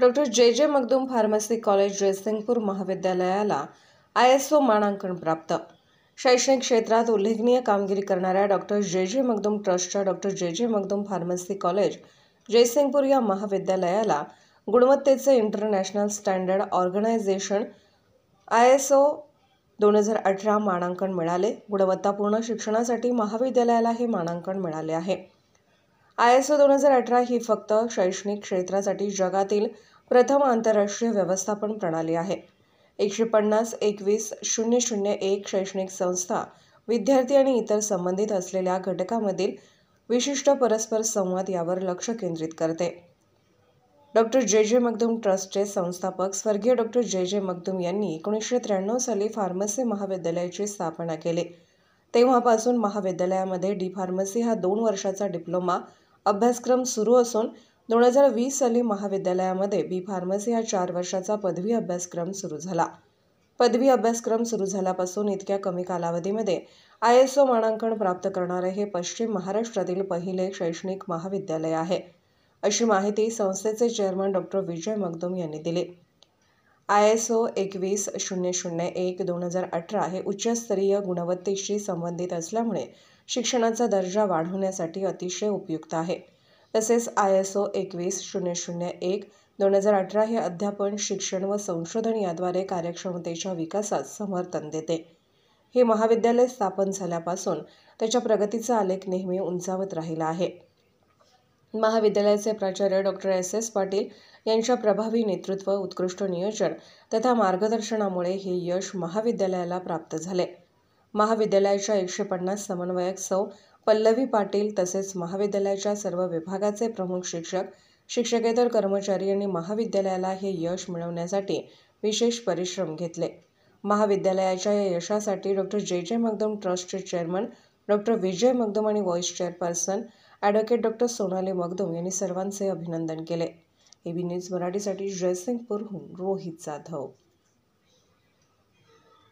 doctor जे जे Magdum pharmacy college Jaysingpur महाविद्यालयाला आय एस ओ मानांकन प्राप्त शैक्षणिक क्षेत्रात उल्लेखनीय कामगिरी करणाऱ्या डॉक्टर जे जे मगदूम ट्रस्टच्या डॉक्टर जे जे मगदूम फार्मसी कॉलेज जयसिंगपूर या महाविद्यालयाला गुणवत्तेचे international standard organization I S O दोन हजार अठरा मानांकन मिळाले गुणवत्तापूर्ण शिक्षणासाठी महाविद्यालयाला हे मानांकन मिळाले आहे आय एस ओ दोन हजार अठरा ही फक्त शैक्षणिक क्षेत्रासाठी जगातील प्रथम आंतरराष्ट्रीय व्यवस्थापन प्रणाली आहे एकशे पन्नास एकवीस शून्य शून्य एक शैक्षणिक संस्था विद्यार्थी आणि इतर संबंधित असलेल्या घटकामधील विशिष्ट परस्पर संवाद यावर लक्ष केंद्रित करते डॉक्टर जे जे मगदूम ट्रस्टचे संस्थापक स्वर्गीय डॉक्टर जे जे मगदूम यांनी एकोणीसशे त्र्याण्णव साली फार्मसी महाविद्यालयाची स्थापना केली तेव्हापासून महाविद्यालयामध्ये डी फार्मसी हा दोन वर्षाचा डिप्लोमा अभ्यासक्रम सुरू असून दोन हजार वीस साली महाविद्यालयामध्ये बी फार्मसी हा चार वर्षाचा पदवी अभ्यासक्रम सुरू झाला पदवी अभ्यासक्रम सुरू झाल्यापासून इतक्या कमी कालावधीमध्ये आय एस ओ मानांकन प्राप्त करणारे हे पश्चिम महाराष्ट्रातील पहिले शैक्षणिक महाविद्यालय आहे अशी माहिती संस्थेचे चेअरमन डॉक्टर विजय मगदुम यांनी दिली आय एस ओ एकवीस शून्य शून्य एक दोन हजार अठरा हे उच्चस्तरीय गुणवत्तेशी संबंधित असल्यामुळे शिक्षणाचा दर्जा वाढवण्यासाठी अतिशय उपयुक्त आहे तसेच आय एस ओ एकवीस शून्य शून्य एक दोन हजार अठरा हे अध्यापन शिक्षण व संशोधन याद्वारे कार्यक्षमतेच्या विकासात समर्थन देते हे महाविद्यालय स्थापन झाल्यापासून त्याच्या प्रगतीचा आलेख नेहमी उंचावत राहिला आहे महाविद्यालयाचे प्राचार्य डॉक्टर एस एस पाटील यांच्या प्रभावी नेतृत्व उत्कृष्ट नियोजन तथा मार्गदर्शनामुळे हे यश महाविद्यालयाला प्राप्त झाले महाविद्यालयाच्या एकशे पन्नास समन्वयक सौ पल्लवी पाटील तसेच महाविद्यालयाच्या सर्व विभागाचे प्रमुख शिक्षक शिक्षकेतर कर्मचारी यांनी महाविद्यालयाला हे यश मिळवण्यासाठी विशेष परिश्रम घेतले महाविद्यालयाच्या या यशासाठी डॉक्टर जे जे मगदम ट्रस्टचे चेअरमन डॉक्टर विजय मगदम आणि vice chairperson advocate doctor Sonali Magdum यांनी सर्वांचे अभिनंदन केले एबी न्यूज मराठीसाठी जयसिंगपूरहून रोहित जाधव